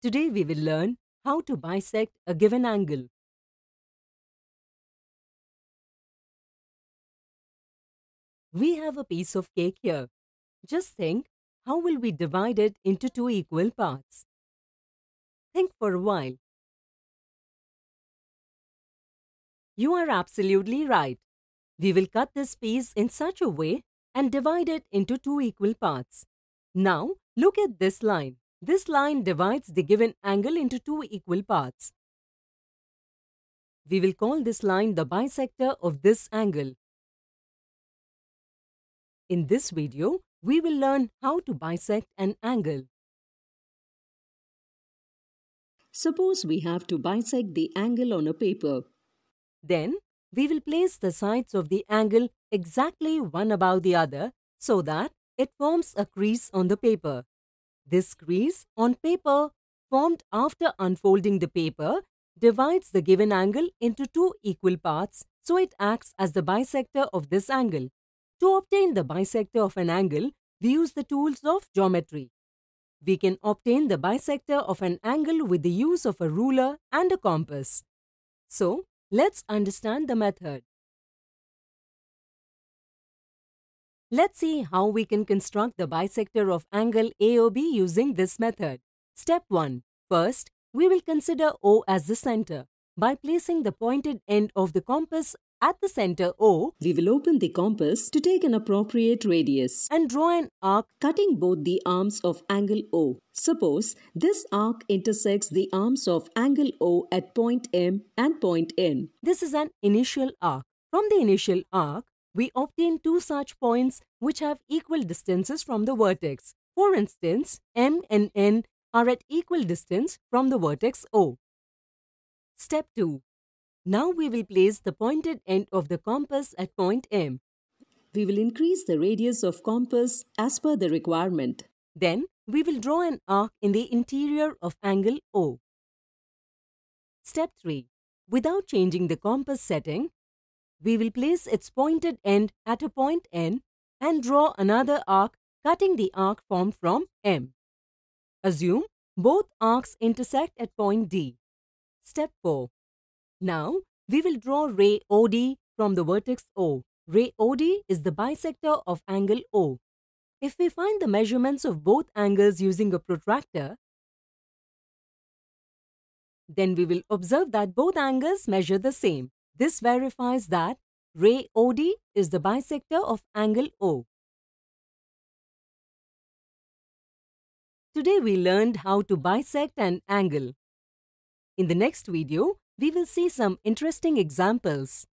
Today we will learn how to bisect a given angle. We have a piece of cake here. Just think, how will we divide it into two equal parts? Think for a while. You are absolutely right. We will cut this piece in such a way and divide it into two equal parts. Now, look at this line. This line divides the given angle into two equal parts. We will call this line the bisector of this angle. In this video, we will learn how to bisect an angle. Suppose we have to bisect the angle on a paper. Then, we will place the sides of the angle exactly one above the other so that it forms a crease on the paper. This crease on paper, formed after unfolding the paper, divides the given angle into two equal parts so it acts as the bisector of this angle. To obtain the bisector of an angle, we use the tools of geometry. We can obtain the bisector of an angle with the use of a ruler and a compass. So, let's understand the method. Let's see how we can construct the bisector of angle AOB using this method. Step 1. First, we will consider O as the center. By placing the pointed end of the compass at the center O, we will open the compass to take an appropriate radius and draw an arc cutting both the arms of angle O. Suppose this arc intersects the arms of angle O at point M and point N. This is an initial arc. From the initial arc, we obtain two such points which have equal distances from the vertex. For instance, M and N are at equal distance from the vertex O. Step 2. Now we will place the pointed end of the compass at point M. We will increase the radius of compass as per the requirement. Then we will draw an arc in the interior of angle O. Step 3. Without changing the compass setting, we will place its pointed end at a point N and draw another arc cutting the arc formed from M. Assume both arcs intersect at point D. Step 4. Now, we will draw ray OD from the vertex O. Ray OD is the bisector of angle O. If we find the measurements of both angles using a protractor, then we will observe that both angles measure the same. This verifies that ray OD is the bisector of angle O. Today we learned how to bisect an angle. In the next video, we will see some interesting examples.